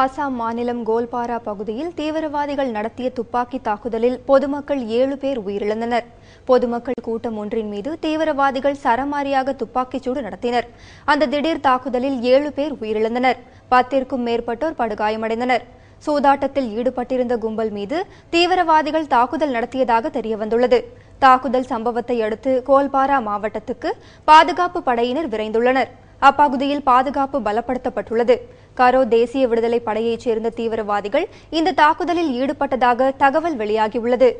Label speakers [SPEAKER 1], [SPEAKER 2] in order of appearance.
[SPEAKER 1] அசாம் மாநிலம் கோல்பாரா
[SPEAKER 2] பகுதியில் தீவிரவாதிகள் நடத்திய துப்பாக்கி தாக்குதலில் பொதுமக்கள் ஏழு பேர் உயிரிழந்தனர் பொதுமக்கள் கூட்டம் ஒன்றின் மீது தீவிரவாதிகள் சரமாரியாக துப்பாக்கிச் சூடு நடத்தினர் அந்த திடீர் தாக்குதலில் ஏழு பேர் உயிரிழந்தனர் பத்திற்கும் மேற்பட்டோர் படுகாயமடைந்தனர் சூதாட்டத்தில் ஈடுபட்டிருந்த கும்பல் மீது தீவிரவாதிகள் தாக்குதல் நடத்தியதாக தெரியவந்துள்ளது தாக்குதல் சம்பவத்தை அடுத்து கோல்பாரா மாவட்டத்துக்கு பாதுகாப்பு படையினர் விரைந்துள்ளனர் அப்பகுதியில் பாதுகாப்பு பலப்படுத்தப்பட்டுள்ளது கரோ தேசிய விடுதலை படையைச் சேர்ந்த தீவிரவாதிகள் இந்த தாக்குதலில் ஈடுபட்டதாக தகவல் வெளியாகியுள்ளது